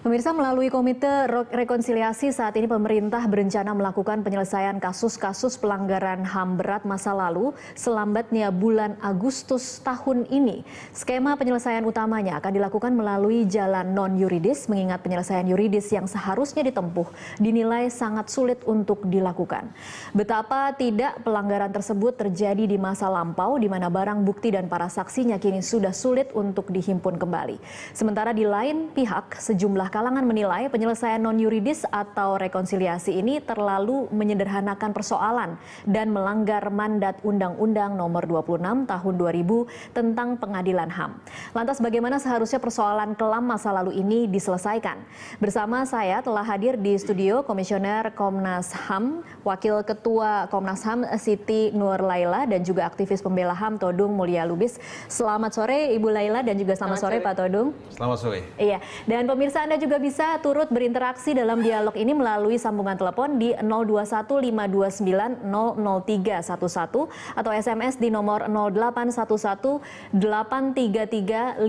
Pemirsa melalui Komite Rekonsiliasi saat ini pemerintah berencana melakukan penyelesaian kasus-kasus pelanggaran HAM berat masa lalu selambatnya bulan Agustus tahun ini. Skema penyelesaian utamanya akan dilakukan melalui jalan non-yuridis mengingat penyelesaian yuridis yang seharusnya ditempuh dinilai sangat sulit untuk dilakukan. Betapa tidak pelanggaran tersebut terjadi di masa lampau di mana barang bukti dan para saksinya kini sudah sulit untuk dihimpun kembali. Sementara di lain pihak sejumlah kalangan menilai penyelesaian non yuridis atau rekonsiliasi ini terlalu menyederhanakan persoalan dan melanggar mandat Undang-Undang Nomor 26 Tahun 2000 tentang Pengadilan HAM. Lantas bagaimana seharusnya persoalan kelam masa lalu ini diselesaikan? Bersama saya telah hadir di studio Komisioner Komnas HAM, Wakil Ketua Komnas HAM Siti Nur Laila dan juga aktivis pembela HAM Todung Mulia Lubis. Selamat sore Ibu Laila dan juga selamat, selamat sore, sore Pak Todung. Selamat sore. Iya, dan pemirsa Anda juga bisa turut berinteraksi dalam dialog ini melalui sambungan telepon di 0215290311 atau SMS di nomor 08118335551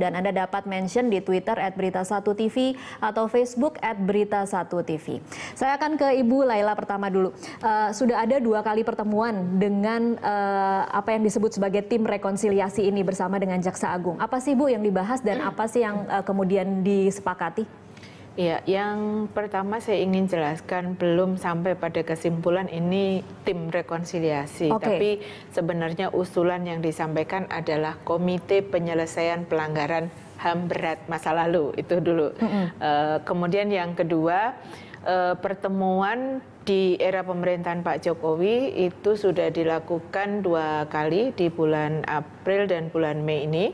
dan Anda dapat mention di Twitter Berita1 TV atau Facebook Berita1 TV. Saya akan ke Ibu Laila pertama dulu. Uh, sudah ada dua kali pertemuan dengan uh, apa yang disebut sebagai tim rekonsiliasi ini bersama dengan Jaksa Agung. Apa sih Bu yang dibahas dan apa sih yang uh, kemudian kemudian disepakati? Ya, yang pertama saya ingin jelaskan belum sampai pada kesimpulan ini tim rekonsiliasi, okay. tapi sebenarnya usulan yang disampaikan adalah komite penyelesaian pelanggaran HAM berat masa lalu itu dulu. Mm -hmm. uh, kemudian yang kedua uh, pertemuan di era pemerintahan Pak Jokowi itu sudah dilakukan dua kali di bulan April dan bulan Mei ini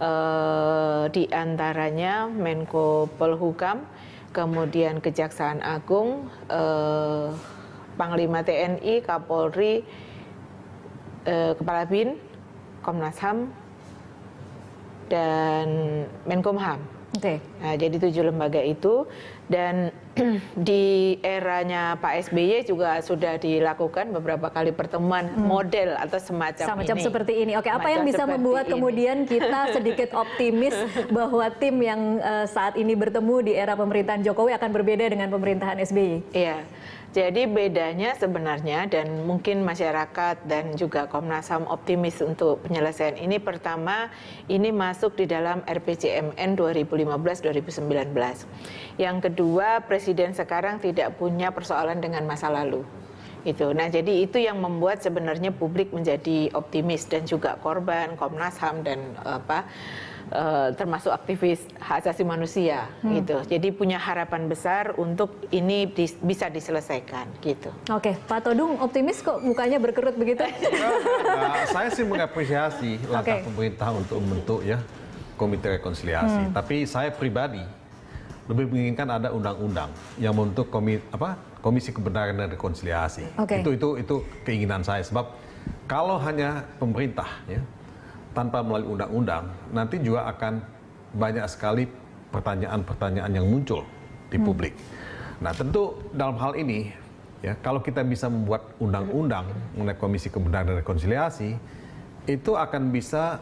eh, di antaranya Menko Polhukam, kemudian Kejaksaan Agung, eh, Panglima TNI, Kapolri, eh, Kepala BIN, Komnas HAM, dan Menkumham. Okay. Nah, jadi tujuh lembaga itu dan di eranya Pak SBY juga sudah dilakukan beberapa kali pertemuan hmm. model atau semacam, semacam ini. seperti ini. Oke, okay, apa yang bisa membuat ini. kemudian kita sedikit optimis bahwa tim yang uh, saat ini bertemu di era pemerintahan Jokowi akan berbeda dengan pemerintahan SBY? Iya. Yeah. Jadi bedanya sebenarnya dan mungkin masyarakat dan juga Komnas HAM optimis untuk penyelesaian ini pertama ini masuk di dalam RPJMN 2015-2019. Yang kedua, presiden sekarang tidak punya persoalan dengan masa lalu itu. Nah, jadi itu yang membuat sebenarnya publik menjadi optimis dan juga korban Komnas HAM dan apa uh, termasuk aktivis hak asasi manusia hmm. gitu. Jadi punya harapan besar untuk ini di, bisa diselesaikan gitu. Oke, okay. Pak Todung optimis kok mukanya berkerut begitu? nah, saya sih mengapresiasi langkah okay. pemerintah untuk membentuk ya komite rekonsiliasi. Hmm. Tapi saya pribadi lebih menginginkan ada undang-undang yang membentuk komit apa komisi kebenaran dan rekonsiliasi. Okay. Itu itu itu keinginan saya sebab kalau hanya pemerintah ya tanpa melalui undang-undang, nanti juga akan banyak sekali pertanyaan-pertanyaan yang muncul di hmm. publik. Hmm. Nah, tentu dalam hal ini, ya kalau kita bisa membuat undang-undang mengenai Komisi Kebenaran dan Rekonsiliasi, itu akan bisa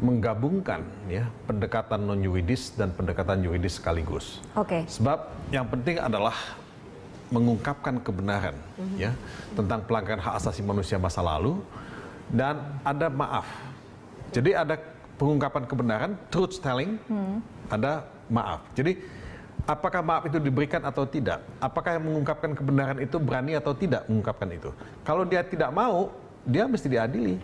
menggabungkan ya pendekatan non yuridis dan pendekatan yuridis sekaligus. Oke. Okay. Sebab yang penting adalah mengungkapkan kebenaran mm -hmm. ya tentang pelanggaran hak asasi manusia masa lalu dan ada maaf jadi ada pengungkapan kebenaran, truth telling, hmm. ada maaf. Jadi apakah maaf itu diberikan atau tidak? Apakah yang mengungkapkan kebenaran itu berani atau tidak mengungkapkan itu? Kalau dia tidak mau, dia mesti diadili.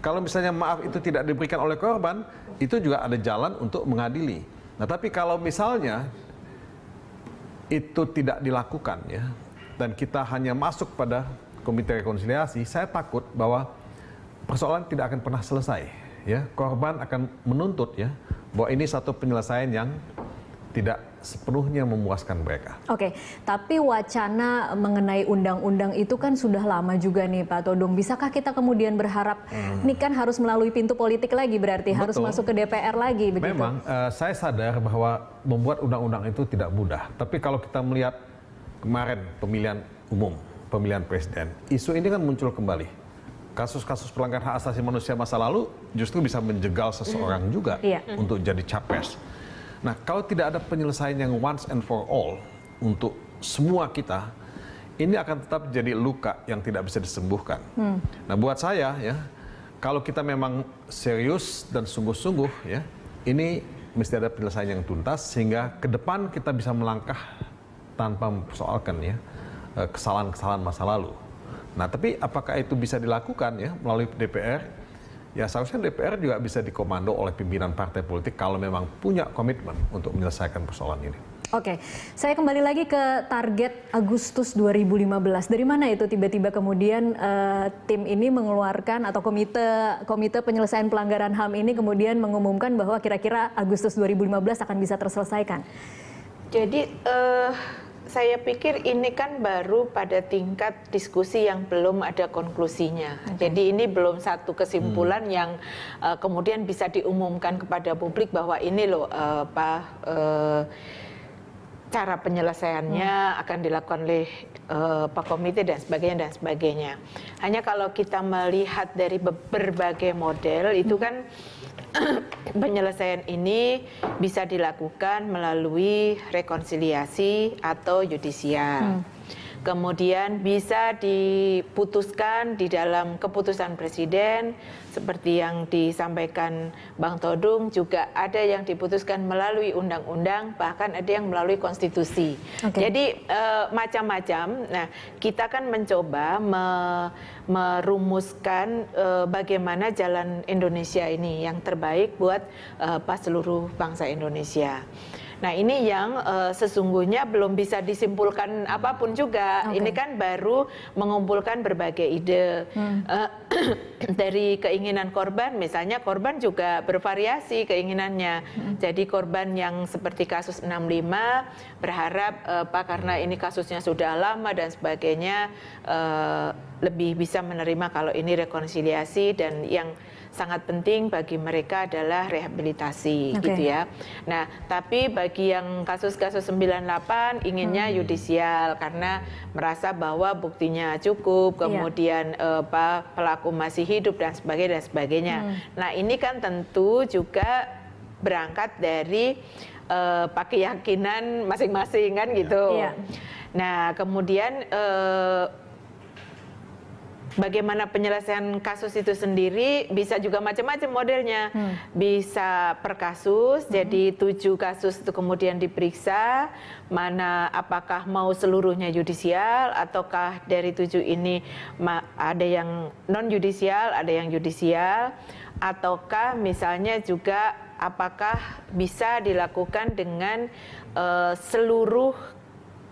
Kalau misalnya maaf itu tidak diberikan oleh korban, itu juga ada jalan untuk mengadili. Nah, tapi kalau misalnya itu tidak dilakukan ya, dan kita hanya masuk pada komite rekonsiliasi, saya takut bahwa persoalan tidak akan pernah selesai ya korban akan menuntut ya bahwa ini satu penyelesaian yang tidak sepenuhnya memuaskan mereka. Oke, tapi wacana mengenai undang-undang itu kan sudah lama juga nih Pak Todong. Bisakah kita kemudian berharap hmm. ini kan harus melalui pintu politik lagi berarti Betul. harus masuk ke DPR lagi begitu? Memang uh, saya sadar bahwa membuat undang-undang itu tidak mudah. Tapi kalau kita melihat kemarin pemilihan umum, pemilihan presiden, isu ini kan muncul kembali kasus-kasus pelanggaran hak asasi manusia masa lalu justru bisa menjegal seseorang mm. juga yeah. Mm-hmm. untuk jadi capres. Nah, kalau tidak ada penyelesaian yang once and for all untuk semua kita, ini akan tetap jadi luka yang tidak bisa disembuhkan. Mm. Nah, buat saya ya, kalau kita memang serius dan sungguh-sungguh ya, ini mesti ada penyelesaian yang tuntas sehingga ke depan kita bisa melangkah tanpa mempersoalkan ya eh, kesalahan-kesalahan masa lalu. Nah, tapi apakah itu bisa dilakukan ya melalui DPR? Ya seharusnya DPR juga bisa dikomando oleh pimpinan partai politik kalau memang punya komitmen untuk menyelesaikan persoalan ini. Oke, saya kembali lagi ke target Agustus 2015. Dari mana itu tiba-tiba kemudian uh, tim ini mengeluarkan atau komite komite penyelesaian pelanggaran HAM ini kemudian mengumumkan bahwa kira-kira Agustus 2015 akan bisa terselesaikan? Jadi uh, saya pikir ini kan baru pada tingkat diskusi yang belum ada konklusinya. Okay. Jadi ini belum satu kesimpulan hmm. yang uh, kemudian bisa diumumkan kepada publik bahwa ini loh uh, uh, cara penyelesaiannya hmm. akan dilakukan oleh uh, Pak Komite dan sebagainya dan sebagainya. Hanya kalau kita melihat dari berbagai model hmm. itu kan penyelesaian ini bisa dilakukan melalui rekonsiliasi atau yudisial. Hmm kemudian bisa diputuskan di dalam keputusan presiden seperti yang disampaikan Bang Todung juga ada yang diputuskan melalui undang-undang bahkan ada yang melalui konstitusi. Okay. Jadi e, macam-macam. Nah, kita kan mencoba me, merumuskan e, bagaimana jalan Indonesia ini yang terbaik buat e, pas seluruh bangsa Indonesia. Nah ini yang uh, sesungguhnya belum bisa disimpulkan apapun juga. Okay. Ini kan baru mengumpulkan berbagai ide hmm. uh, dari keinginan korban. Misalnya korban juga bervariasi keinginannya. Hmm. Jadi korban yang seperti kasus 65 berharap uh, Pak karena ini kasusnya sudah lama dan sebagainya uh, lebih bisa menerima kalau ini rekonsiliasi dan yang sangat penting bagi mereka adalah rehabilitasi okay. gitu ya. Nah, tapi bagi yang kasus-kasus 98 inginnya hmm. yudisial karena merasa bahwa buktinya cukup, iya. kemudian yeah. pelaku masih hidup dan sebagainya dan sebagainya. Hmm. Nah, ini kan tentu juga berangkat dari uh, pakai keyakinan masing-masing kan gitu. Yeah. Iya. Nah, kemudian uh, bagaimana penyelesaian kasus itu sendiri bisa juga macam-macam modelnya. Hmm. Bisa per kasus, hmm. jadi tujuh kasus itu kemudian diperiksa mana apakah mau seluruhnya yudisial ataukah dari tujuh ini ada yang non yudisial, ada yang yudisial ataukah misalnya juga apakah bisa dilakukan dengan uh, seluruh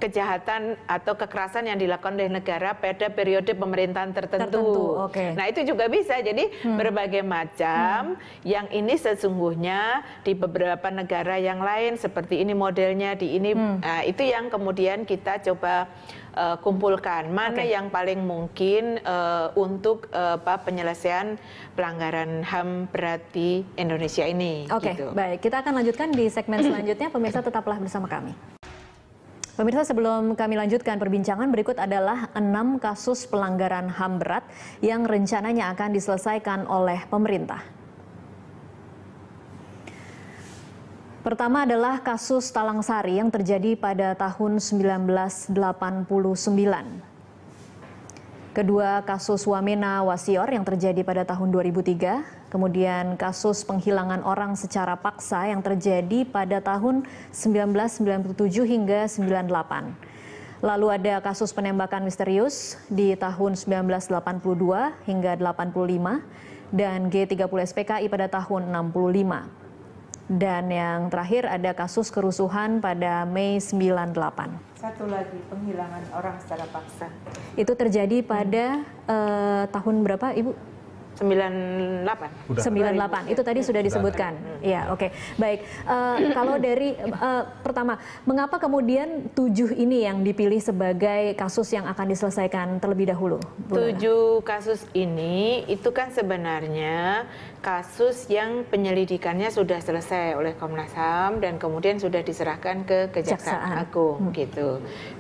kejahatan atau kekerasan yang dilakukan oleh negara pada periode pemerintahan tertentu. tertentu okay. Nah itu juga bisa jadi hmm. berbagai macam hmm. yang ini sesungguhnya di beberapa negara yang lain seperti ini modelnya di ini hmm. nah, itu yang kemudian kita coba uh, kumpulkan mana okay. yang paling mungkin uh, untuk uh, apa penyelesaian pelanggaran HAM berarti Indonesia ini. Oke, okay, gitu. baik. Kita akan lanjutkan di segmen selanjutnya. Pemirsa tetaplah bersama kami. Pemirsa sebelum kami lanjutkan perbincangan berikut adalah enam kasus pelanggaran HAM berat yang rencananya akan diselesaikan oleh pemerintah. Pertama adalah kasus Talang Sari yang terjadi pada tahun 1989. Kedua kasus Wamena Wasior yang terjadi pada tahun 2003 Kemudian kasus penghilangan orang secara paksa yang terjadi pada tahun 1997 hingga 98. Lalu ada kasus penembakan misterius di tahun 1982 hingga 85 dan G30 SPKI pada tahun 65. Dan yang terakhir ada kasus kerusuhan pada Mei 98. Satu lagi penghilangan orang secara paksa. Itu terjadi pada hmm. uh, tahun berapa, Ibu? 98. Udah. 98. Itu tadi sudah disebutkan. Iya, Ya, oke. Okay. Baik. Uh, kalau dari uh, pertama, mengapa kemudian tujuh ini yang dipilih sebagai kasus yang akan diselesaikan terlebih dahulu? Tujuh kasus ini itu kan sebenarnya kasus yang penyelidikannya sudah selesai oleh Komnas HAM dan kemudian sudah diserahkan ke Kejaksaan Kejaksaan. Agung hmm. gitu.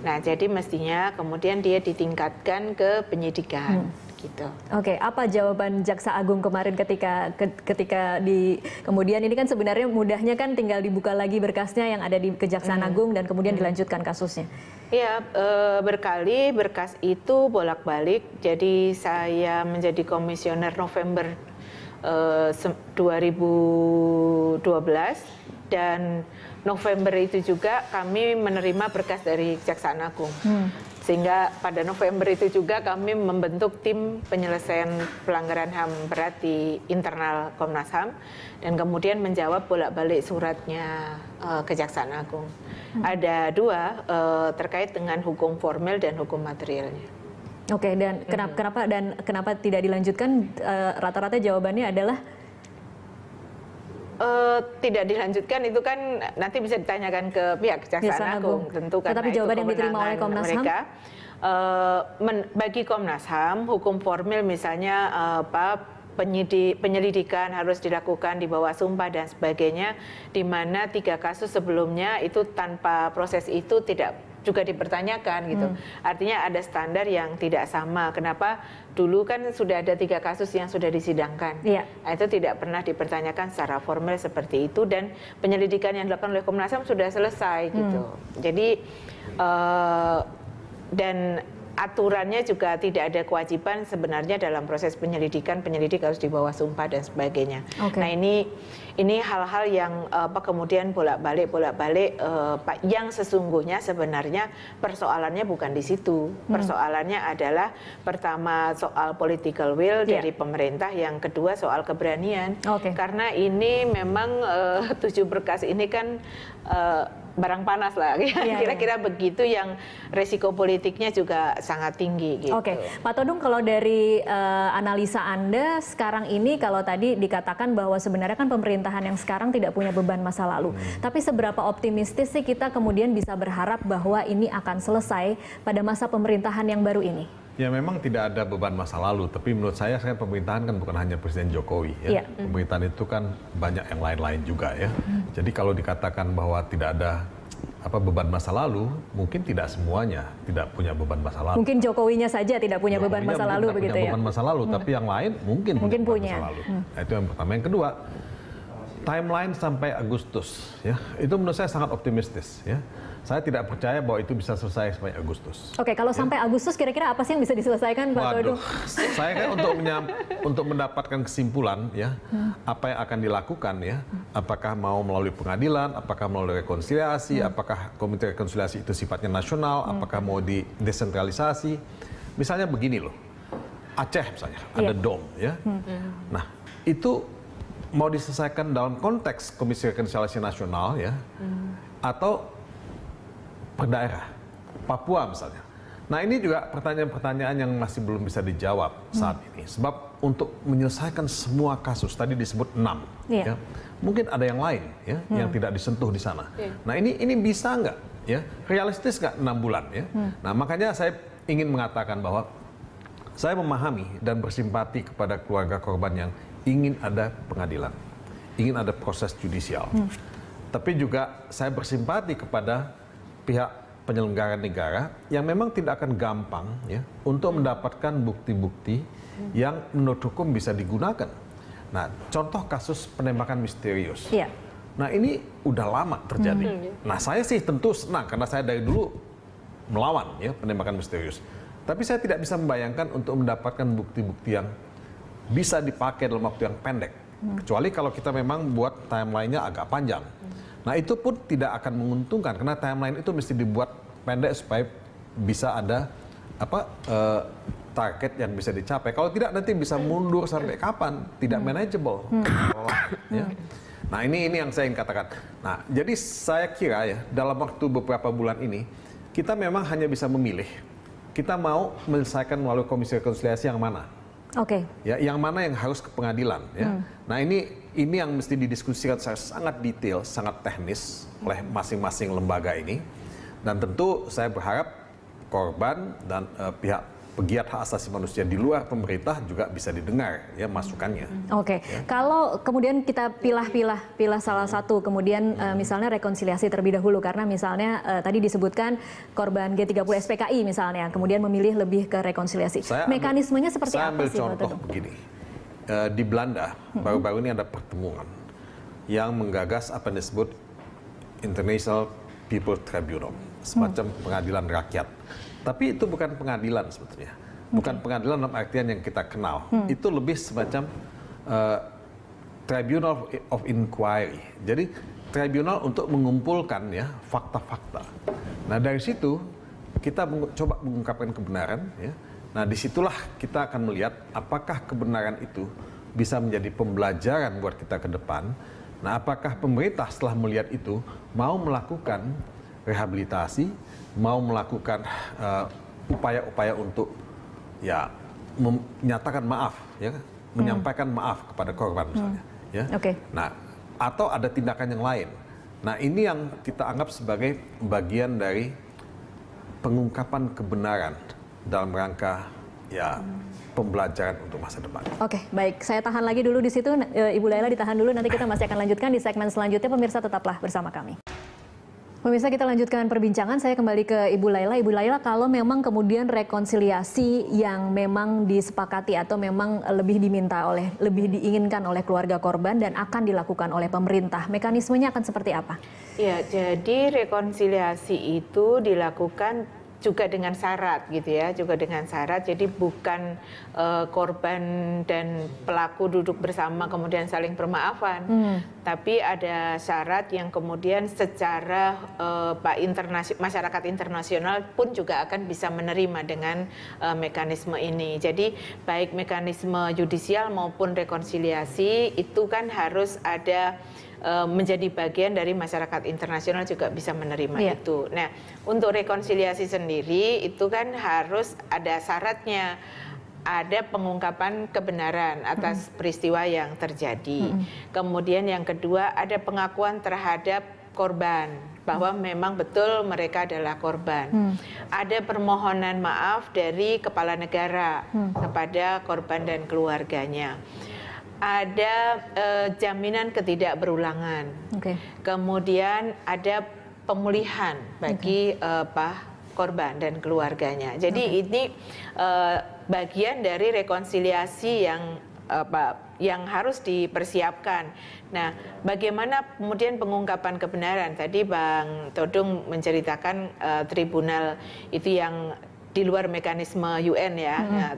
Nah, jadi mestinya kemudian dia ditingkatkan ke penyidikan. Hmm gitu. Oke, okay, apa jawaban jaksa agung kemarin ketika ketika di kemudian ini kan sebenarnya mudahnya kan tinggal dibuka lagi berkasnya yang ada di kejaksaan hmm. agung dan kemudian hmm. dilanjutkan kasusnya. Iya e, berkali berkas itu bolak-balik. Jadi saya menjadi komisioner November e, 2012 dan November itu juga kami menerima berkas dari Kejaksaan Agung. Hmm. Sehingga pada November itu juga kami membentuk tim penyelesaian pelanggaran HAM berat di internal Komnas HAM dan kemudian menjawab bolak-balik suratnya uh, Kejaksaan Agung. Hmm. Ada dua uh, terkait dengan hukum formal dan hukum materialnya. Oke, okay, dan kenapa, hmm. kenapa dan kenapa tidak dilanjutkan? Eh, rata-rata uh, rata -rata jawabannya adalah Uh, tidak dilanjutkan itu kan nanti bisa ditanyakan ke pihak Kejaksaan Agung, Agung tentu karena Tetapi jawaban itu yang diterima oleh Komnas HAM Uh, bagi Komnas HAM hukum formil misalnya uh, eh, Pak penyidik, penyelidikan harus dilakukan di bawah sumpah dan sebagainya, di mana tiga kasus sebelumnya itu tanpa proses itu tidak juga dipertanyakan gitu. Hmm. Artinya ada standar yang tidak sama. Kenapa dulu kan sudah ada tiga kasus yang sudah disidangkan. Ya. Nah, itu tidak pernah dipertanyakan secara formal seperti itu dan penyelidikan yang dilakukan oleh Komnas HAM sudah selesai gitu. hmm. gitu. Jadi uh, dan aturannya juga tidak ada kewajiban sebenarnya dalam proses penyelidikan penyelidik harus di bawah sumpah dan sebagainya. Okay. Nah ini ini hal-hal yang apa kemudian bolak-balik bolak-balik uh, yang sesungguhnya sebenarnya persoalannya bukan di situ. Hmm. Persoalannya adalah pertama soal political will yeah. dari pemerintah, yang kedua soal keberanian. Okay. Karena ini memang uh, tujuh berkas ini kan uh, barang panas lah. Iya, iya. Kira-kira begitu yang resiko politiknya juga sangat tinggi gitu. Oke, Pak Todung kalau dari uh, analisa Anda sekarang ini kalau tadi dikatakan bahwa sebenarnya kan pemerintahan yang sekarang tidak punya beban masa lalu. Hmm. Tapi seberapa optimistis sih kita kemudian bisa berharap bahwa ini akan selesai pada masa pemerintahan yang baru ini? Ya memang tidak ada beban masa lalu, tapi menurut saya saya pemerintahan kan bukan hanya Presiden Jokowi ya. ya. Pemerintahan itu kan banyak yang lain-lain juga ya. Mm. Jadi kalau dikatakan bahwa tidak ada apa beban masa lalu, mungkin tidak semuanya tidak punya beban masa lalu. Mungkin Jokowinya saja tidak punya Jokowinya beban masa lalu begitu punya ya. beban masa lalu, hmm. tapi yang lain mungkin, mungkin punya. punya. Masa lalu. Hmm. Nah, itu yang pertama. Yang kedua, timeline sampai Agustus ya. Itu menurut saya sangat optimistis ya saya tidak percaya bahwa itu bisa selesai sampai Agustus. Oke, kalau ya. sampai Agustus kira-kira apa sih yang bisa diselesaikan Pak Waduh, Saya kan untuk untuk mendapatkan kesimpulan ya, hmm. apa yang akan dilakukan ya, apakah mau melalui pengadilan, apakah melalui rekonsiliasi, hmm. apakah komite rekonsiliasi itu sifatnya nasional, hmm. apakah mau di desentralisasi. Misalnya begini loh. Aceh misalnya, yeah. ada DOM ya. Hmm. hmm. Nah, itu mau diselesaikan dalam konteks Komisi Rekonsiliasi Nasional ya, hmm. atau per daerah. Papua misalnya. Nah ini juga pertanyaan-pertanyaan yang masih belum bisa dijawab saat hmm. ini. Sebab untuk menyelesaikan semua kasus tadi disebut enam, yeah. ya, mungkin ada yang lain ya hmm. yang tidak disentuh di sana. Yeah. Nah ini ini bisa nggak ya realistis nggak enam bulan ya. Hmm. Nah makanya saya ingin mengatakan bahwa saya memahami dan bersimpati kepada keluarga korban yang ingin ada pengadilan, ingin ada proses judicial. Hmm. Tapi juga saya bersimpati kepada pihak penyelenggara negara yang memang tidak akan gampang ya untuk mendapatkan bukti-bukti yang menurut hukum bisa digunakan. Nah, contoh kasus penembakan misterius. Ya. Nah, ini udah lama terjadi. Hmm. Iya. Nah, saya sih tentu senang karena saya dari dulu melawan ya penembakan misterius. Tapi saya tidak bisa membayangkan untuk mendapatkan bukti-bukti yang bisa dipakai dalam waktu yang pendek. Hmm. Kecuali kalau kita memang buat timeline-nya agak panjang. Hmm. Nah itu pun tidak akan menguntungkan karena timeline itu mesti dibuat pendek supaya bisa ada apa uh, target yang bisa dicapai. Kalau tidak nanti bisa mundur sampai kapan? Tidak hmm. manageable. Hmm. ya. Nah ini ini yang saya ingin katakan. Nah jadi saya kira ya dalam waktu beberapa bulan ini kita memang hanya bisa memilih. Kita mau menyelesaikan melalui komisi rekonsiliasi yang mana? Oke. Okay. Ya, yang mana yang harus ke pengadilan ya. Hmm. Nah ini ini yang mesti didiskusikan secara sangat detail, sangat teknis oleh masing-masing lembaga ini. Dan tentu saya berharap korban dan uh, pihak pegiat hak asasi manusia di luar pemerintah juga bisa didengar ya masukannya. Oke, okay. ya. kalau kemudian kita pilah-pilah pilah salah satu, kemudian hmm. uh, misalnya rekonsiliasi terlebih dahulu karena misalnya uh, tadi disebutkan korban G30 SPKI misalnya, kemudian memilih lebih ke rekonsiliasi. Saya Mekanismenya ambil, seperti saya apa ambil Contoh begini uh, di Belanda mm-hmm. baru-baru ini ada pertemuan yang menggagas apa yang disebut International People Tribunal, semacam hmm. pengadilan rakyat. Tapi itu bukan pengadilan sebetulnya, bukan okay. Mm-hmm. pengadilan dalam artian yang kita kenal. Hmm. Itu lebih semacam uh, Tribunal of Inquiry. Jadi tribunal untuk mengumpulkan ya fakta-fakta. Nah dari situ kita coba mengungkapkan kebenaran ya Nah, disitulah kita akan melihat apakah kebenaran itu bisa menjadi pembelajaran buat kita ke depan. Nah, apakah pemerintah setelah melihat itu mau melakukan rehabilitasi, mau melakukan eh, upaya-upaya uh, untuk ya menyatakan maaf, ya, hmm. menyampaikan maaf kepada korban hmm. misalnya, hmm. ya. Okay. Nah, atau ada tindakan yang lain. Nah, ini yang kita anggap sebagai bagian dari pengungkapan kebenaran dalam rangka ya pembelajaran untuk masa depan. Oke, baik. Saya tahan lagi dulu di situ, eh, Ibu Laila ditahan dulu. Nanti kita masih akan lanjutkan di segmen selanjutnya. Pemirsa tetaplah bersama kami. Pemirsa kita lanjutkan perbincangan, saya kembali ke Ibu Laila. Ibu Laila kalau memang kemudian rekonsiliasi yang memang disepakati atau memang lebih diminta oleh, lebih diinginkan oleh keluarga korban dan akan dilakukan oleh pemerintah, mekanismenya akan seperti apa? Ya, jadi rekonsiliasi itu dilakukan juga dengan syarat gitu ya, juga dengan syarat. Jadi bukan uh, korban dan pelaku duduk bersama kemudian saling permaafan, hmm. tapi ada syarat yang kemudian secara uh, pak internasi masyarakat internasional pun juga akan bisa menerima dengan uh, mekanisme ini. Jadi baik mekanisme judicial maupun rekonsiliasi itu kan harus ada Eh, menjadi bagian dari masyarakat internasional juga bisa menerima yeah. itu. Nah, untuk rekonsiliasi sendiri itu kan harus ada syaratnya ada pengungkapan kebenaran atas hmm. peristiwa yang terjadi. Hmm. Kemudian yang kedua ada pengakuan terhadap korban bahwa hmm. memang betul mereka adalah korban. Hmm. Ada permohonan maaf dari kepala negara hmm. kepada korban dan keluarganya ada uh, jaminan ketidakberulangan. Okay. Kemudian ada pemulihan bagi okay. uh, eh, apa, korban dan keluarganya. Jadi okay. ini uh, bagian dari rekonsiliasi yang apa yang harus dipersiapkan. Nah, bagaimana kemudian pengungkapan kebenaran? Tadi Bang Todung menceritakan uh, tribunal itu yang di luar mekanisme UN ya. Hmm. Nah,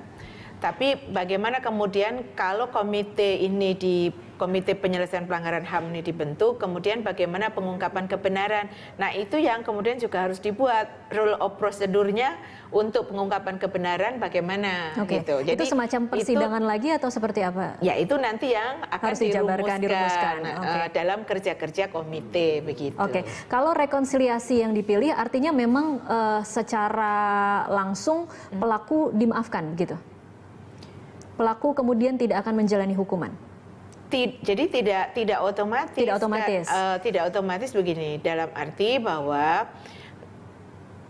tapi bagaimana kemudian kalau komite ini di komite penyelesaian pelanggaran HAM ini dibentuk, kemudian bagaimana pengungkapan kebenaran. Nah, itu yang kemudian juga harus dibuat rule of prosedurnya untuk pengungkapan kebenaran bagaimana okay. gitu. Jadi itu semacam persidangan itu, lagi atau seperti apa? Ya, itu nanti yang akan harus dirumuskan, dirumuskan. Eh, okay. dalam kerja-kerja komite begitu. Oke. Okay. Kalau rekonsiliasi yang dipilih artinya memang uh, secara langsung hmm. pelaku dimaafkan gitu? pelaku kemudian tidak akan menjalani hukuman? Tid, jadi tidak tidak otomatis. Tidak kan, otomatis. Kan, uh, tidak otomatis begini dalam arti bahwa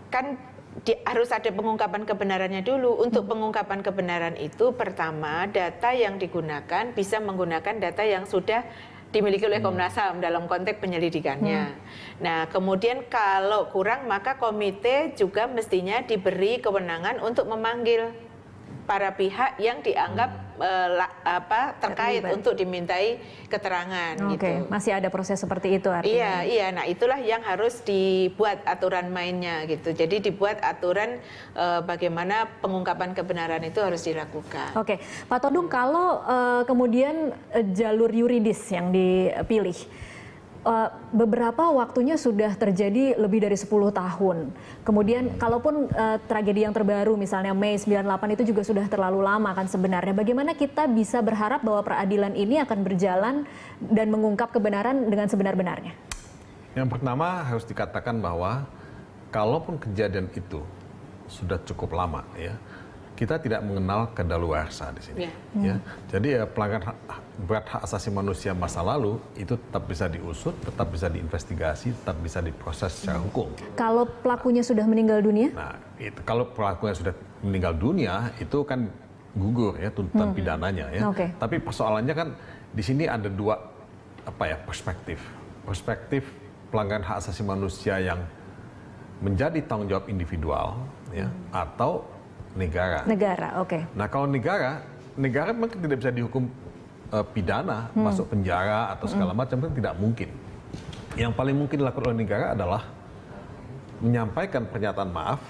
kan di, harus ada pengungkapan kebenarannya dulu. Untuk hmm. pengungkapan kebenaran itu pertama data yang digunakan bisa menggunakan data yang sudah dimiliki oleh hmm. Komnas HAM dalam konteks penyelidikannya. Hmm. Nah, kemudian kalau kurang maka komite juga mestinya diberi kewenangan untuk memanggil para pihak yang dianggap hmm. uh, la, apa, terkait Terlibat. untuk dimintai keterangan. Oke, okay. gitu. masih ada proses seperti itu artinya. Iya, iya. Nah itulah yang harus dibuat aturan mainnya gitu. Jadi dibuat aturan uh, bagaimana pengungkapan kebenaran itu harus dilakukan. Oke, okay. Pak Todung, hmm. kalau uh, kemudian uh, jalur yuridis yang dipilih uh, beberapa waktunya sudah terjadi lebih dari 10 tahun. Kemudian hmm. kalaupun uh, tragedi yang terbaru misalnya Mei 98 itu juga sudah terlalu lama kan sebenarnya. Bagaimana kita bisa berharap bahwa peradilan ini akan berjalan dan mengungkap kebenaran dengan sebenar-benarnya? Yang pertama harus dikatakan bahwa kalaupun kejadian itu sudah cukup lama ya kita tidak mengenal kedaluarsa di sini. Yeah. Mm. Ya. ya. Hmm. Jadi ya eh, pelanggaran berat hak asasi manusia masa lalu itu tetap bisa diusut, tetap bisa diinvestigasi, tetap bisa diproses secara hmm. hukum. Kalau pelakunya sudah meninggal dunia? Nah, itu, kalau pelakunya sudah meninggal dunia itu kan gugur ya tuntutan mm. pidananya ya. Okay. Tapi persoalannya kan di sini ada dua apa ya perspektif. Perspektif pelanggaran hak asasi manusia yang menjadi tanggung jawab individual ya hmm. atau negara. Negara, oke. Okay. Nah kalau negara, negara memang tidak bisa dihukum uh, pidana, hmm. masuk penjara atau hmm. segala macam itu tidak mungkin. Yang paling mungkin dilakukan oleh negara adalah menyampaikan pernyataan maaf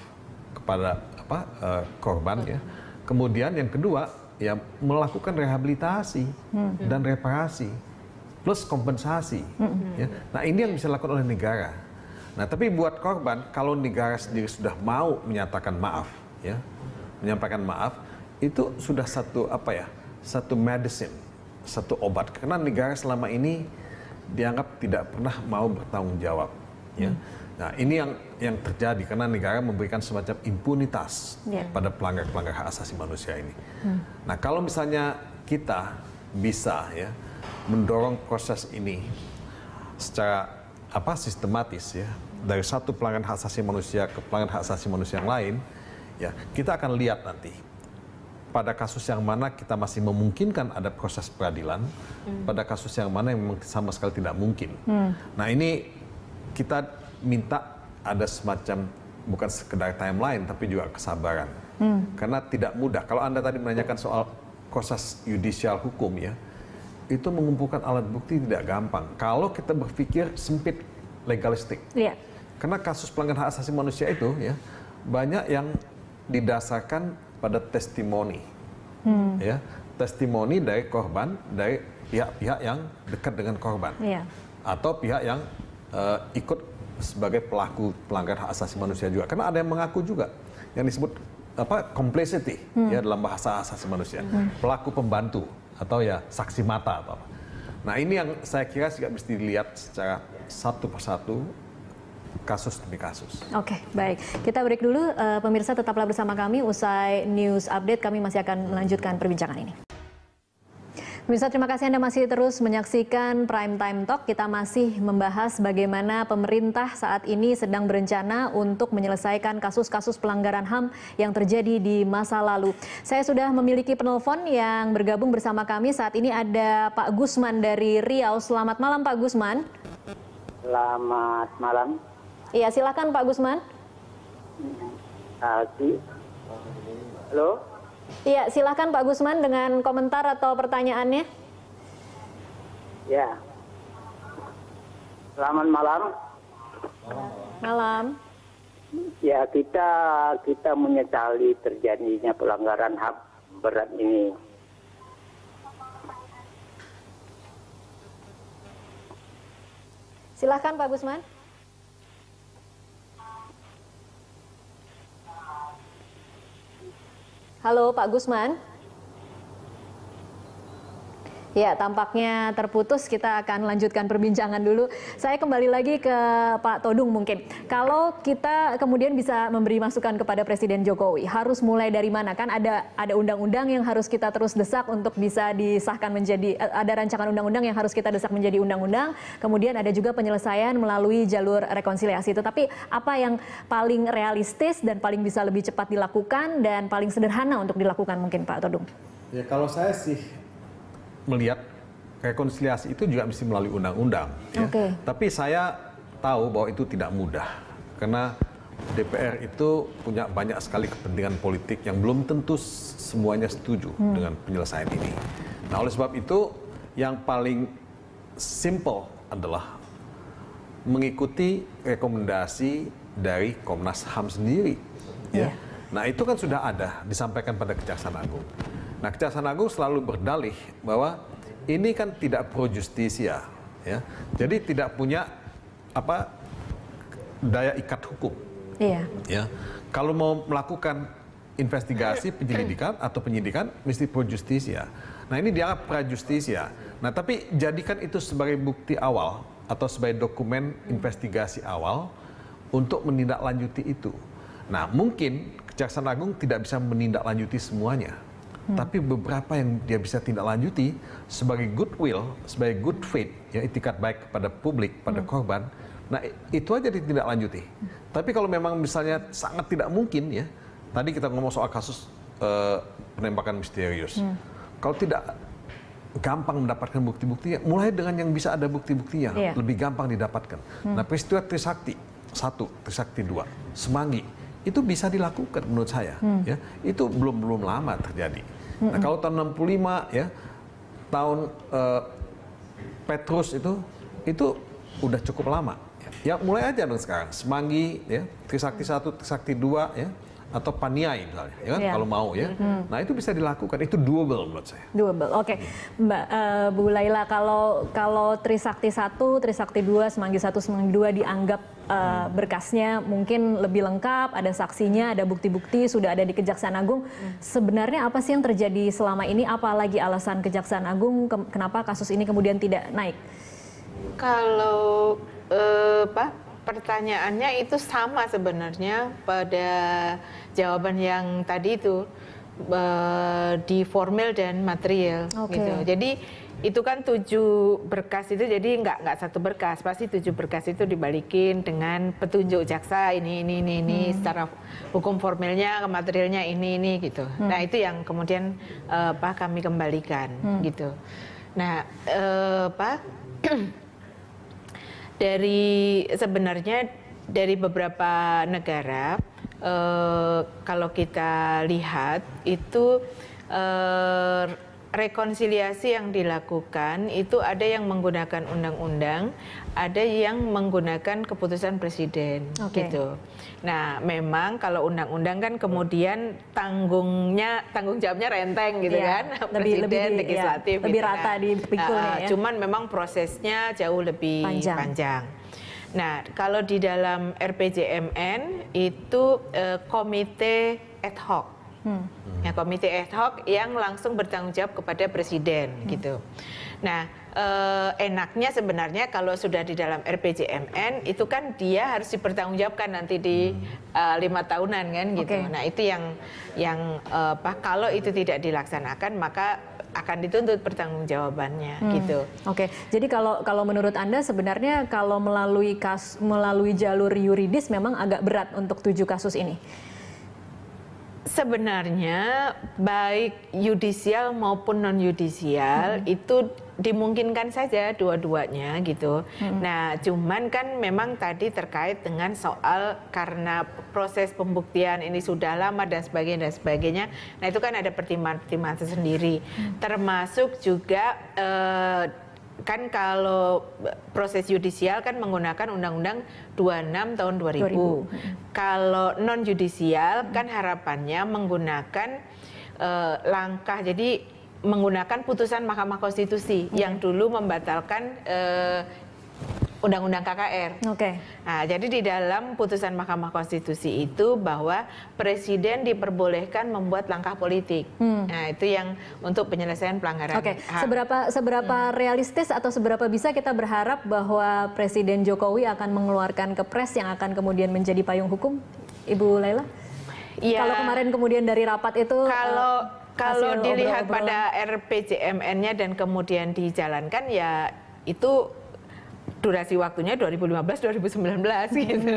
kepada apa uh, korban ya. Kemudian yang kedua ya melakukan rehabilitasi hmm. dan reparasi plus kompensasi. Hmm. Ya. Nah ini yang bisa dilakukan oleh negara. Nah tapi buat korban kalau negara sendiri sudah mau menyatakan maaf ya menyampaikan maaf itu sudah satu apa ya satu medicine satu obat karena negara selama ini dianggap tidak pernah mau bertanggung jawab ya hmm. nah ini yang yang terjadi karena negara memberikan semacam impunitas yeah. pada pelanggar pelanggar hak asasi manusia ini hmm. nah kalau misalnya kita bisa ya mendorong proses ini secara apa sistematis ya dari satu pelanggan hak asasi manusia ke pelanggan hak asasi manusia yang lain Ya, kita akan lihat nanti pada kasus yang mana kita masih memungkinkan ada proses peradilan, hmm. pada kasus yang mana yang sama sekali tidak mungkin. Hmm. Nah ini kita minta ada semacam bukan sekedar timeline tapi juga kesabaran, hmm. karena tidak mudah. Kalau anda tadi menanyakan soal proses judicial hukum ya, itu mengumpulkan alat bukti tidak gampang. Kalau kita berpikir sempit legalistik, yeah. karena kasus pelanggaran hak asasi manusia itu ya banyak yang didasarkan pada testimoni. Hmm. Ya, testimoni dari korban dari pihak-pihak yang dekat dengan korban. Yeah. Atau pihak yang uh, ikut sebagai pelaku pelanggar hak asasi manusia juga. Karena ada yang mengaku juga yang disebut apa complicity hmm. ya dalam bahasa asasi manusia. Hmm. Pelaku pembantu atau ya saksi mata atau apa. Nah, ini yang saya kira juga mesti dilihat secara satu persatu kasus demi kasus. Oke, okay, baik. Kita break dulu, eh, pemirsa tetaplah bersama kami. Usai news update, kami masih akan melanjutkan perbincangan ini. Pemirsa, terima kasih Anda masih terus menyaksikan Prime Time Talk. Kita masih membahas bagaimana pemerintah saat ini sedang berencana untuk menyelesaikan kasus-kasus pelanggaran HAM yang terjadi di masa lalu. Saya sudah memiliki penelpon yang bergabung bersama kami. Saat ini ada Pak Gusman dari Riau. Selamat malam Pak Gusman. Selamat malam. Iya, silakan Pak Gusman. Halo. Iya, silakan Pak Gusman dengan komentar atau pertanyaannya. Ya. Selamat malam. Malam. Ya, kita kita menyesali terjadinya pelanggaran HAM berat ini. Silahkan Pak Gusman. Halo Pak Gusman. Ya, tampaknya terputus. Kita akan lanjutkan perbincangan dulu. Saya kembali lagi ke Pak Todung mungkin. Kalau kita kemudian bisa memberi masukan kepada Presiden Jokowi, harus mulai dari mana? Kan ada ada undang-undang yang harus kita terus desak untuk bisa disahkan menjadi eh, ada rancangan undang-undang yang harus kita desak menjadi undang-undang. Kemudian ada juga penyelesaian melalui jalur rekonsiliasi. Tetapi apa yang paling realistis dan paling bisa lebih cepat dilakukan dan paling sederhana untuk dilakukan mungkin Pak Todung? Ya, kalau saya sih melihat rekonsiliasi itu juga mesti melalui undang-undang. Ya. Okay. Tapi saya tahu bahwa itu tidak mudah karena DPR itu punya banyak sekali kepentingan politik yang belum tentu semuanya setuju hmm. dengan penyelesaian ini. Nah, oleh sebab itu yang paling simple adalah mengikuti rekomendasi dari Komnas HAM sendiri. Yeah. Iya. Nah, itu kan sudah ada disampaikan pada Kejaksaan Agung. Nah, Kejaksaan Agung selalu berdalih bahwa ini kan tidak pro justisia, ya. Jadi tidak punya apa daya ikat hukum. Iya. Ya. Kalau mau melakukan investigasi penyelidikan atau penyidikan mesti pro justisia. Nah, ini dianggap pra justisia. Nah, tapi jadikan itu sebagai bukti awal atau sebagai dokumen investigasi awal untuk menindaklanjuti itu. Nah, mungkin Kejaksaan Agung tidak bisa menindaklanjuti semuanya Hmm. tapi beberapa yang dia bisa tindak lanjuti sebagai goodwill, sebagai good faith, ya itikat baik kepada publik, pada hmm. korban. Nah, itu aja ditindak lanjuti. Hmm. Tapi kalau memang misalnya sangat tidak mungkin ya, tadi kita ngomong soal kasus uh, penembakan misterius. Hmm. Kalau tidak gampang mendapatkan bukti-buktinya, mulai dengan yang bisa ada bukti-buktinya, yeah. lebih gampang didapatkan. Hmm. Nah, peristiwa Trisakti satu, Trisakti dua, Semanggi itu bisa dilakukan menurut saya. Hmm. Ya, itu belum belum lama terjadi. Mm-hmm. Nah, kalau tahun 65 ya, tahun uh, Petrus itu itu udah cukup lama. Ya mulai aja dong sekarang. Semanggi ya, Trisakti 1, Trisakti 2 ya atau paniai misalnya, ya kan? Yeah. Kalau mau ya. hmm Nah itu bisa dilakukan, itu doable menurut saya. Doable, oke. Okay. Iya. Mbak uh, Bu Laila, kalau kalau Trisakti 1, Trisakti 2, Semanggi 1, Semanggi 2 dianggap uh, berkasnya mungkin lebih lengkap, ada saksinya, ada bukti-bukti, sudah ada di Kejaksaan Agung. Mm. Sebenarnya apa sih yang terjadi selama ini? Apalagi alasan Kejaksaan Agung ke- kenapa kasus ini kemudian tidak naik? Kalau uh, eh, Pak pertanyaannya itu sama sebenarnya pada jawaban yang tadi itu uh, di formal dan material okay. gitu. Jadi itu kan tujuh berkas itu jadi nggak nggak satu berkas pasti tujuh berkas itu dibalikin dengan petunjuk jaksa ini ini ini ini hmm. secara hukum formalnya materialnya ini ini gitu hmm. nah itu yang kemudian uh, apa kami kembalikan hmm. gitu nah uh, apa dari sebenarnya dari beberapa negara uh, kalau kita lihat itu uh, rekonsiliasi yang dilakukan itu ada yang menggunakan undang-undang, ada yang menggunakan keputusan presiden okay. gitu. Nah, memang kalau undang-undang kan kemudian tanggungnya tanggung jawabnya renteng gitu iya, kan, lebih, presiden, lebih iya, legislatif, ya, gitu lebih kan. rata kan. di pikulnya. uh, ya. Cuman memang prosesnya jauh lebih panjang. panjang. Nah, kalau di dalam RPJMN itu uh, komite ad hoc. Hmm. Ya, komite ad hoc yang langsung bertanggung jawab kepada presiden hmm. gitu. Nah, eh, enaknya sebenarnya kalau sudah di dalam RPJMN itu kan dia harus dipertanggungjawabkan nanti di hmm. eh, lima tahunan kan gitu. Okay. Nah, itu yang yang uh, apa kalau itu tidak dilaksanakan maka akan dituntut pertanggungjawabannya hmm. gitu. Oke. Okay. Jadi kalau kalau menurut Anda sebenarnya kalau melalui kas melalui jalur yuridis memang agak berat untuk tujuh kasus ini. Sebenarnya baik yudisial maupun non yudisial hmm. itu dimungkinkan saja dua-duanya gitu. Hmm. Nah, cuman kan memang tadi terkait dengan soal karena proses pembuktian ini sudah lama dan sebagainya dan sebagainya. Nah, itu kan ada pertimbangan-pertimbangan tersendiri. Hmm. Termasuk juga eh, kan kalau eh, proses yudisial kan menggunakan Undang-Undang 26 tahun 2000. 2000. Kalau non yudisial kan harapannya menggunakan uh, langkah jadi menggunakan putusan Mahkamah Konstitusi hmm. yang dulu membatalkan uh, Undang-Undang KKR. Oke. Okay. Nah, jadi di dalam putusan Mahkamah Konstitusi itu bahwa presiden diperbolehkan membuat langkah politik. Hmm. Nah, itu yang untuk penyelesaian pelanggaran. Oke. Okay. Seberapa seberapa hmm. realistis atau seberapa bisa kita berharap bahwa Presiden Jokowi akan mengeluarkan kepres yang akan kemudian menjadi payung hukum, Ibu Laila? Iya. kalau kemarin kemudian dari rapat itu kalau uh, kalau dilihat -obrol. pada RPJMN-nya dan kemudian dijalankan ya itu durasi waktunya 2015-2019 hmm. gitu.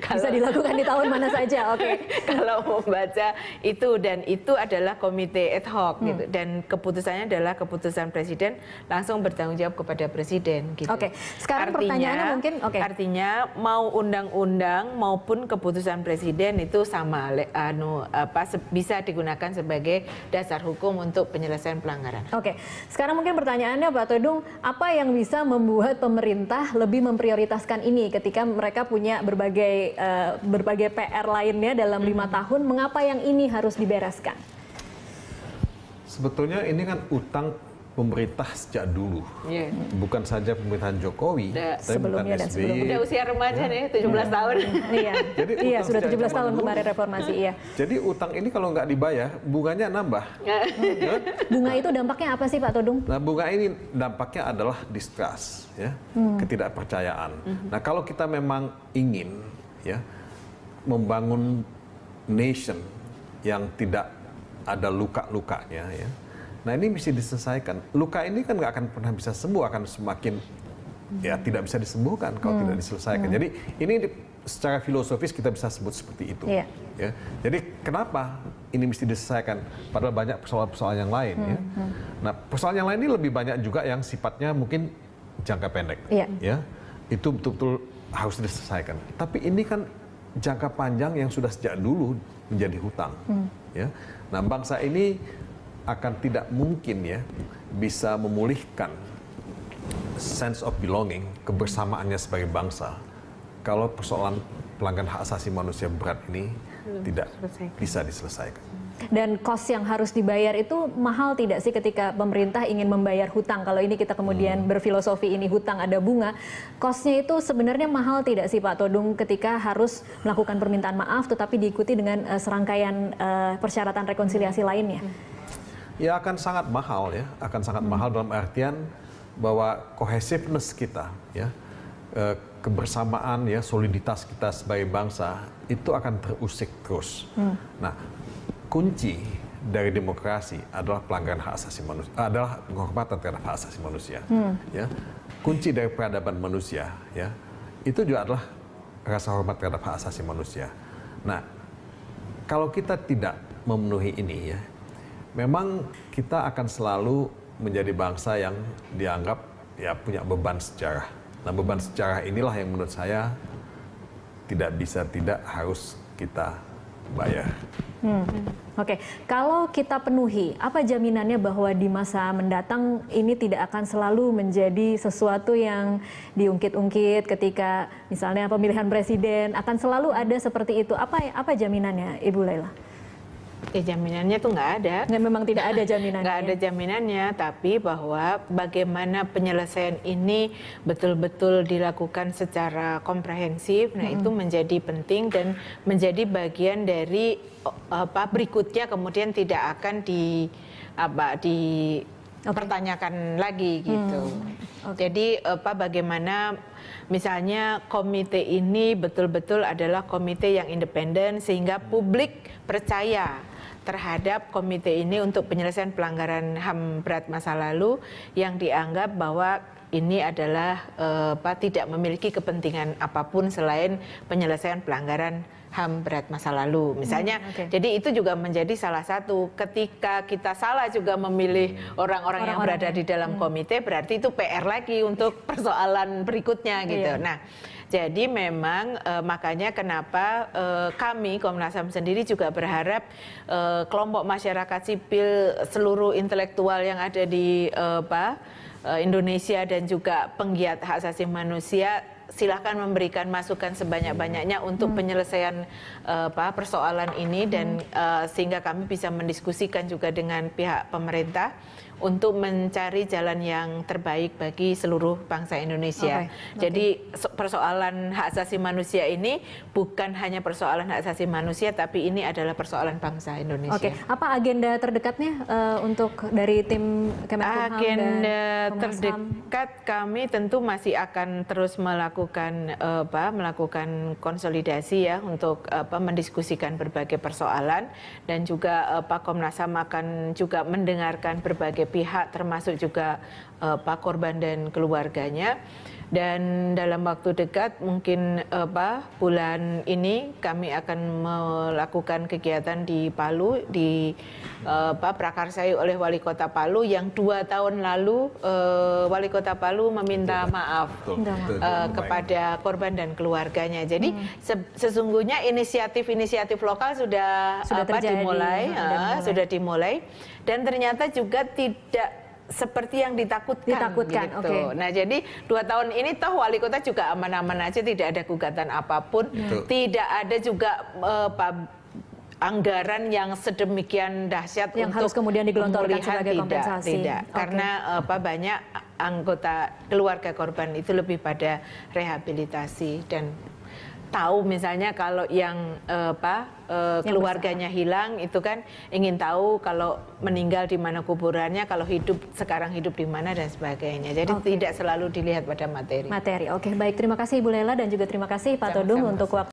Kalau, Bisa dilakukan di tahun mana saja, oke. Okay. kalau membaca itu dan itu adalah komite ad hoc hmm. gitu dan keputusannya adalah keputusan presiden langsung bertanggung jawab kepada presiden gitu. Oke. Okay. Sekarang artinya, pertanyaannya mungkin oke. Okay. Artinya mau undang-undang maupun keputusan presiden itu sama anu apa bisa digunakan sebagai dasar hukum untuk penyelesaian pelanggaran. Oke. Okay. Sekarang mungkin pertanyaannya Pak Todung, apa yang bisa membuat pemerintah pemerintah lebih memprioritaskan ini ketika mereka punya berbagai uh, berbagai PR lainnya dalam lima hmm. tahun. Mengapa yang ini harus dibereskan? Sebetulnya ini kan utang pemerintah sejak dulu. Yeah. Bukan saja pemerintahan Jokowi, da, tapi sebelumnya dan SBY. sudah usia remaja yeah. nih, 17 yeah. Iya. tahun. Iya. Jadi iya, sudah 17 tahun kemarin reformasi, iya. Jadi utang ini kalau nggak dibayar, bunganya nambah. Iya. Bunga itu dampaknya apa sih Pak Todung? Nah, bunga ini dampaknya adalah distrust, ya. Hmm. Ketidakpercayaan. Hmm. Nah, kalau kita memang ingin ya membangun nation yang tidak ada luka-lukanya ya Nah ini mesti diselesaikan. Luka ini kan nggak akan pernah bisa sembuh, akan semakin ya hmm. tidak bisa disembuhkan kalau hmm. tidak diselesaikan. Hmm. Jadi ini di, secara filosofis kita bisa sebut seperti itu. Yeah. Ya. Jadi kenapa ini mesti diselesaikan? Padahal banyak persoalan-persoalan yang lain. Ya. Hmm. Ya. Nah persoalan yang lain ini lebih banyak juga yang sifatnya mungkin jangka pendek. Yeah. Ya. Itu betul-betul harus diselesaikan. Tapi ini kan jangka panjang yang sudah sejak dulu menjadi hutang. Hmm. Ya. Nah bangsa ini akan tidak mungkin ya bisa memulihkan sense of belonging, kebersamaannya sebagai bangsa, kalau persoalan pelanggan hak asasi manusia berat ini Belum tidak selesaikan. bisa diselesaikan. Dan kos yang harus dibayar itu mahal tidak sih ketika pemerintah ingin membayar hutang? Kalau ini kita kemudian hmm. berfilosofi ini hutang ada bunga, kosnya itu sebenarnya mahal tidak sih Pak Todung ketika harus melakukan permintaan maaf tetapi diikuti dengan uh, serangkaian uh, persyaratan rekonsiliasi lainnya? Hmm. Ya akan sangat mahal ya, akan sangat hmm. mahal dalam artian bahwa kohesiveness kita ya, eh, kebersamaan ya, soliditas kita sebagai bangsa itu akan terusik terus. Hmm. Nah, kunci dari demokrasi adalah pelanggaran hak asasi manusia adalah penghormatan terhadap hak asasi manusia hmm. ya kunci dari peradaban manusia ya itu juga adalah rasa hormat terhadap hak asasi manusia nah kalau kita tidak memenuhi ini ya memang kita akan selalu menjadi bangsa yang dianggap ya punya beban sejarah. Nah beban sejarah inilah yang menurut saya tidak bisa tidak harus kita bayar. Hmm. Oke, okay. kalau kita penuhi, apa jaminannya bahwa di masa mendatang ini tidak akan selalu menjadi sesuatu yang diungkit-ungkit ketika misalnya pemilihan presiden akan selalu ada seperti itu. Apa apa jaminannya, Ibu Laila? ya jaminannya tuh nggak ada. Ya, memang tidak ada jaminannya. nggak ada jaminannya, tapi bahwa bagaimana penyelesaian ini betul-betul dilakukan secara komprehensif, nah hmm. itu menjadi penting dan menjadi bagian dari apa berikutnya kemudian tidak akan di apa di okay. pertanyakan lagi gitu. Hmm. Okay. Jadi apa bagaimana misalnya komite ini betul-betul adalah komite yang independen sehingga publik percaya terhadap komite ini untuk penyelesaian pelanggaran HAM berat masa lalu yang dianggap bahwa ini adalah eh, apa, tidak memiliki kepentingan apapun selain penyelesaian pelanggaran HAM berat masa lalu hmm, misalnya. Hmm, okay. Jadi itu juga menjadi salah satu ketika kita salah juga memilih hmm. orang-orang yang berada di dalam hmm. komite berarti itu PR lagi untuk persoalan berikutnya iya. gitu. Nah, jadi memang e, makanya kenapa e, kami Komnas HAM sendiri juga berharap e, kelompok masyarakat sipil seluruh intelektual yang ada di e, apa Indonesia dan juga penggiat hak asasi manusia silahkan memberikan masukan sebanyak-banyaknya untuk hmm. penyelesaian uh, apa persoalan ini dan uh, sehingga kami bisa mendiskusikan juga dengan pihak pemerintah untuk mencari jalan yang terbaik bagi seluruh bangsa Indonesia. Okay. Okay. Jadi persoalan hak asasi manusia ini bukan hanya persoalan hak asasi manusia, tapi ini adalah persoalan bangsa Indonesia. Oke, okay. apa agenda terdekatnya uh, untuk dari tim Kemenkumham Agenda dan terdekat kami tentu masih akan terus melakukan uh, apa melakukan konsolidasi ya untuk apa mendiskusikan berbagai persoalan dan juga Pak Komnas HAM akan juga mendengarkan berbagai pihak termasuk juga uh, Pak korban dan keluarganya. Dan dalam waktu dekat mungkin apa bulan ini kami akan melakukan kegiatan di Palu di eh, apa prakarsai oleh wali kota Palu yang dua tahun lalu uh, wali kota Palu meminta Betul. maaf Betul. Uh, kepada korban dan keluarganya. Jadi hmm. sesungguhnya inisiatif-inisiatif lokal sudah, sudah apa dimulai, ya, sudah dimulai. sudah dimulai dan ternyata juga tidak seperti yang ditakutkan. Ditakutkan, gitu. Okay. Nah jadi dua tahun ini toh wali kota juga aman-aman aja, tidak ada gugatan apapun, ya. Betul. tidak ada juga uh, anggaran yang sedemikian dahsyat yang untuk harus kemudian digelontorkan sebagai tidak, kompensasi. Tidak, okay. karena apa banyak anggota keluarga korban itu lebih pada rehabilitasi dan tahu misalnya kalau yang eh, apa eh, keluarganya besar. hilang itu kan ingin tahu kalau meninggal di mana kuburannya, kalau hidup sekarang hidup di mana dan sebagainya. Jadi okay. tidak selalu dilihat pada materi. Materi. Oke, okay. baik terima kasih Ibu Lela dan juga terima kasih Pak Todung untuk waktu